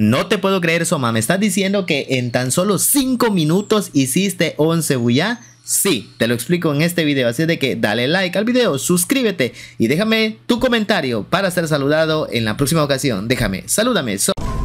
No te puedo creer, Soma. ¿Me estás diciendo que en tan solo 5 minutos hiciste 11 bulla? Sí, te lo explico en este video, así de que dale like al video, suscríbete y déjame tu comentario para ser saludado en la próxima ocasión. Déjame, salúdame. Soma.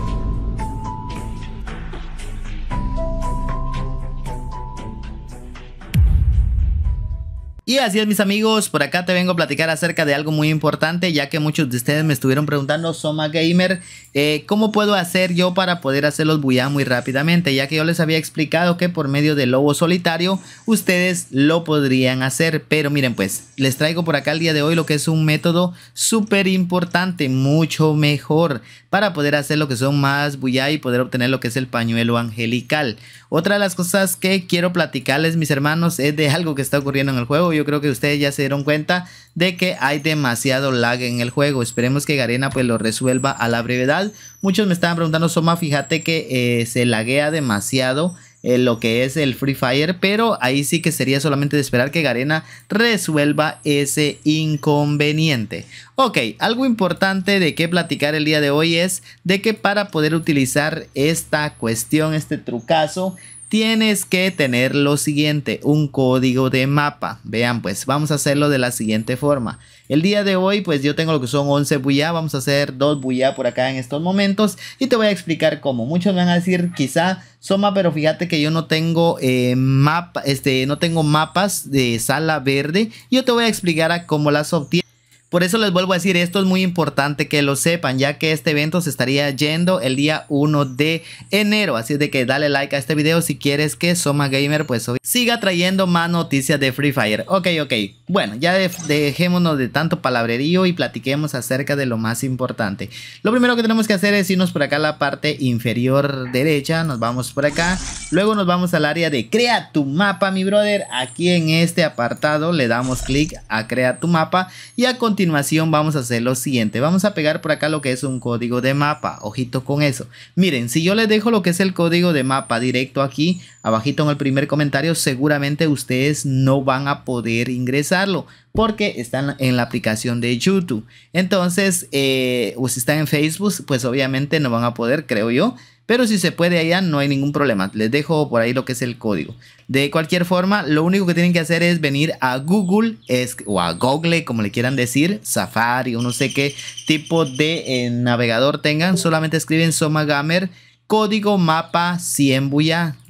Y así es mis amigos, por acá te vengo a platicar acerca de algo muy importante, ya que muchos de ustedes me estuvieron preguntando, Soma Gamer, eh, ¿cómo puedo hacer yo para poder hacer los buyá muy rápidamente? Ya que yo les había explicado que por medio de lobo solitario ustedes lo podrían hacer, pero miren pues, les traigo por acá el día de hoy lo que es un método súper importante, mucho mejor, para poder hacer lo que son más Buyá y poder obtener lo que es el pañuelo angelical. Otra de las cosas que quiero platicarles mis hermanos es de algo que está ocurriendo en el juego yo creo que ustedes ya se dieron cuenta de que hay demasiado lag en el juego. Esperemos que Garena pues lo resuelva a la brevedad. Muchos me estaban preguntando, Soma, fíjate que eh, se laguea demasiado. Eh, lo que es el Free Fire, pero ahí sí que sería solamente de esperar que Garena resuelva ese inconveniente. Ok, algo importante de qué platicar el día de hoy es de que para poder utilizar esta cuestión, este trucazo, tienes que tener lo siguiente, un código de mapa. Vean, pues vamos a hacerlo de la siguiente forma. El día de hoy, pues yo tengo lo que son 11 bulla, vamos a hacer dos bulla por acá en estos momentos y te voy a explicar cómo. Muchos van a decir quizá Soma, pero fíjate que yo no tengo eh, mapa, este, no tengo mapas de sala verde. Yo te voy a explicar cómo las obtienes. Por eso les vuelvo a decir, esto es muy importante que lo sepan, ya que este evento se estaría yendo el día 1 de enero. Así de que dale like a este video si quieres que Soma Gamer pues siga trayendo más noticias de Free Fire. Ok, ok. Bueno, ya dejémonos de tanto palabrerío y platiquemos acerca de lo más importante. Lo primero que tenemos que hacer es irnos por acá a la parte inferior derecha. Nos vamos por acá. Luego nos vamos al área de crea tu mapa, mi brother. Aquí en este apartado le damos clic a crea tu mapa y a continuación continuación vamos a hacer lo siguiente. Vamos a pegar por acá lo que es un código de mapa. Ojito con eso. Miren, si yo les dejo lo que es el código de mapa directo aquí, abajito en el primer comentario, seguramente ustedes no van a poder ingresarlo porque están en la aplicación de YouTube. Entonces, eh, si están en Facebook, pues obviamente no van a poder, creo yo. Pero si se puede allá, no hay ningún problema. Les dejo por ahí lo que es el código. De cualquier forma, lo único que tienen que hacer es venir a Google es, o a Google, como le quieran decir, Safari o no sé qué tipo de eh, navegador tengan. Solamente escriben Soma Gamer, código mapa 100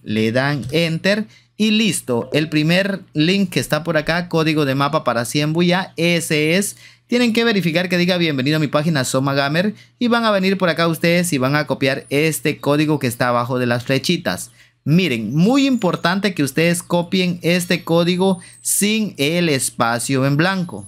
le dan enter y listo, el primer link que está por acá, código de mapa para 100 ese es. Tienen que verificar que diga bienvenido a mi página Soma Gamer y van a venir por acá ustedes y van a copiar este código que está abajo de las flechitas. Miren, muy importante que ustedes copien este código sin el espacio en blanco.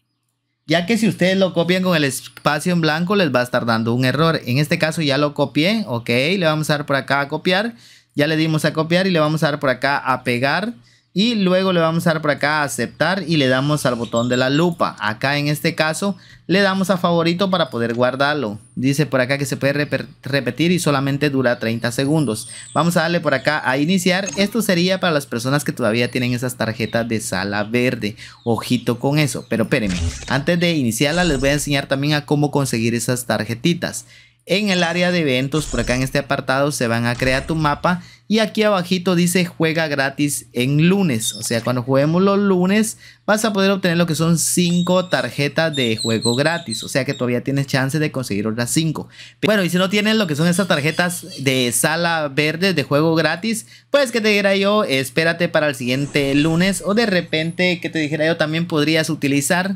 Ya que si ustedes lo copian con el espacio en blanco les va a estar dando un error. En este caso ya lo copié, ok, le vamos a dar por acá a copiar. Ya le dimos a copiar y le vamos a dar por acá a pegar. Y luego le vamos a dar por acá a aceptar y le damos al botón de la lupa. Acá en este caso le damos a favorito para poder guardarlo. Dice por acá que se puede repetir y solamente dura 30 segundos. Vamos a darle por acá a iniciar. Esto sería para las personas que todavía tienen esas tarjetas de sala verde. Ojito con eso. Pero espérenme, antes de iniciarla les voy a enseñar también a cómo conseguir esas tarjetitas. En el área de eventos, por acá en este apartado, se van a crear tu mapa y aquí abajito dice juega gratis en lunes. O sea, cuando juguemos los lunes vas a poder obtener lo que son 5 tarjetas de juego gratis. O sea que todavía tienes chance de conseguir otras 5. Bueno, y si no tienes lo que son esas tarjetas de sala verde de juego gratis, pues que te diga yo, espérate para el siguiente lunes. O de repente, que te dijera yo, también podrías utilizar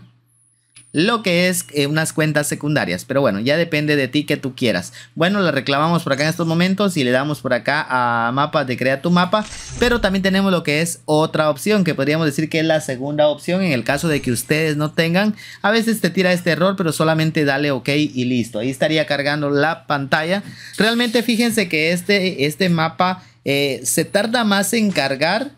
lo que es eh, unas cuentas secundarias. Pero bueno, ya depende de ti que tú quieras. Bueno, la reclamamos por acá en estos momentos y le damos por acá a mapa de crear tu mapa. Pero también tenemos lo que es otra opción, que podríamos decir que es la segunda opción en el caso de que ustedes no tengan. A veces te tira este error, pero solamente dale ok y listo. Ahí estaría cargando la pantalla. Realmente fíjense que este, este mapa eh, se tarda más en cargar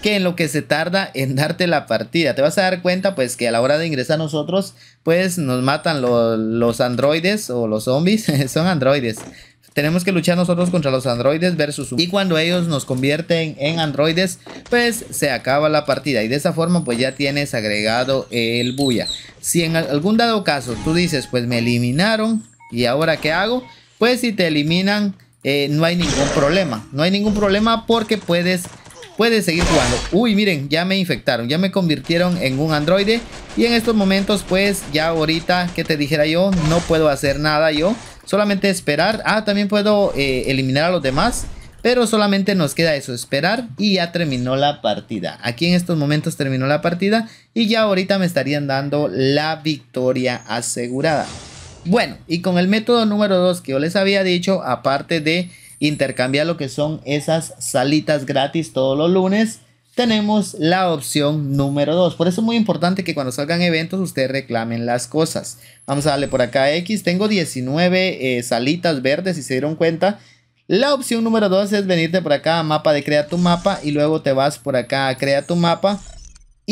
que en lo que se tarda en darte la partida. Te vas a dar cuenta pues que a la hora de ingresar nosotros pues nos matan los androides o los zombies, son androides. Tenemos que luchar nosotros contra los androides versus... Y cuando ellos nos convierten en androides, pues se acaba la partida. Y de esa forma, pues ya tienes agregado el bulla. Si en algún dado caso tú dices, pues me eliminaron y ahora qué hago, pues si te eliminan, eh, no hay ningún problema. No hay ningún problema porque puedes puedes seguir jugando. Uy, miren, ya me infectaron, ya me convirtieron en un androide. Y en estos momentos, pues, ya ahorita, que te dijera yo, no puedo hacer nada yo. Solamente esperar. Ah, también puedo eh, eliminar a los demás. Pero solamente nos queda eso, esperar y ya terminó la partida. Aquí en estos momentos terminó la partida y ya ahorita me estarían dando la victoria asegurada. Bueno, y con el método número 2 que yo les había dicho, aparte de intercambiar lo que son esas salitas gratis todos los lunes, tenemos la opción número 2. Por eso es muy importante que cuando salgan eventos ustedes reclamen las cosas. Vamos a darle por acá X. Tengo 19 eh, salitas verdes, si se dieron cuenta. La opción número 2 es venirte por acá a mapa de crea tu mapa y luego te vas por acá a crea tu mapa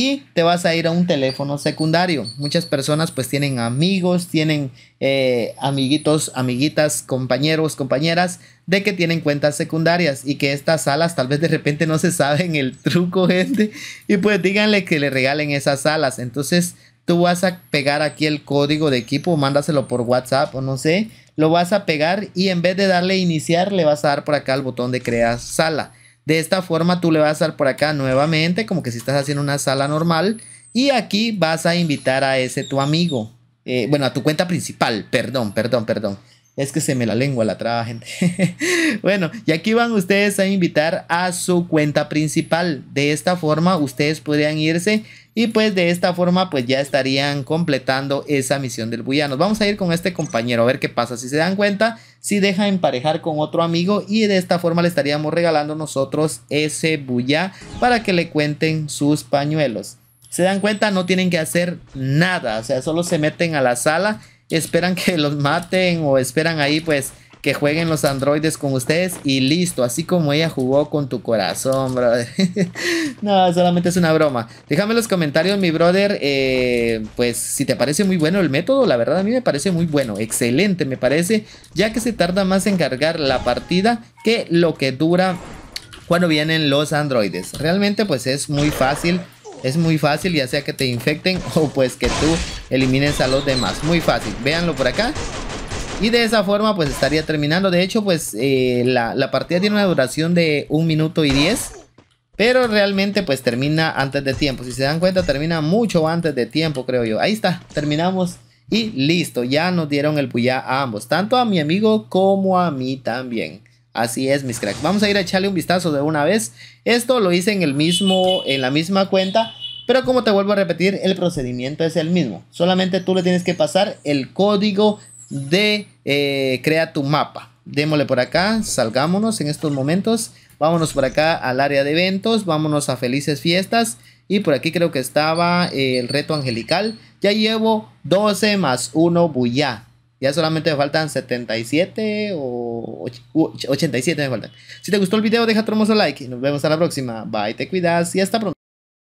y te vas a ir a un teléfono secundario. Muchas personas pues tienen amigos, tienen eh, amiguitos, amiguitas, compañeros, compañeras de que tienen cuentas secundarias y que estas salas tal vez de repente no se saben el truco gente y pues díganle que le regalen esas salas. Entonces tú vas a pegar aquí el código de equipo, mándaselo por WhatsApp o no sé, lo vas a pegar y en vez de darle iniciar le vas a dar por acá el botón de crear sala. De esta forma tú le vas a dar por acá nuevamente, como que si estás haciendo una sala normal. Y aquí vas a invitar a ese tu amigo. Eh, bueno, a tu cuenta principal, perdón, perdón, perdón. Es que se me la lengua la traba, gente. bueno, y aquí van ustedes a invitar a su cuenta principal. De esta forma, ustedes podrían irse y pues de esta forma pues ya estarían completando esa misión del Nos Vamos a ir con este compañero a ver qué pasa. Si se dan cuenta, si deja emparejar con otro amigo y de esta forma le estaríamos regalando nosotros ese bulla. para que le cuenten sus pañuelos. Se dan cuenta, no tienen que hacer nada, o sea, solo se meten a la sala esperan que los maten o esperan ahí pues que jueguen los androides con ustedes y listo, así como ella jugó con tu corazón, brother. no, solamente es una broma. Déjame en los comentarios, mi brother, eh, pues si te parece muy bueno el método, la verdad a mí me parece muy bueno, excelente me parece, ya que se tarda más en cargar la partida que lo que dura cuando vienen los androides. Realmente pues es muy fácil, es muy fácil ya sea que te infecten o pues que tú eliminen a los demás. Muy fácil. Véanlo por acá. Y de esa forma pues estaría terminando. De hecho pues eh, la, partida tiene una duración de un minuto y 10. Pero realmente pues termina antes de tiempo. Si se dan cuenta termina mucho antes de tiempo creo yo. Ahí está. Terminamos. Y listo. Ya nos dieron el puya a ambos. Tanto a mi amigo como a mí también. Así es mis cracks. Vamos a ir a echarle un vistazo de una vez. Esto lo hice en el mismo, en la misma cuenta pero como te vuelvo a repetir, el procedimiento es el mismo. Solamente tú le tienes que pasar el código de eh, crea tu mapa. Démosle por acá, salgámonos en estos momentos. Vámonos por acá al área de eventos, vámonos a felices fiestas. Y por aquí creo que estaba eh, el reto angelical. Ya llevo 12 más 1 bulla. Ya solamente me faltan 77 o 87 me faltan. Si te gustó el video, deja tu hermoso like. Y nos vemos a la próxima. Bye, te cuidas y hasta pronto.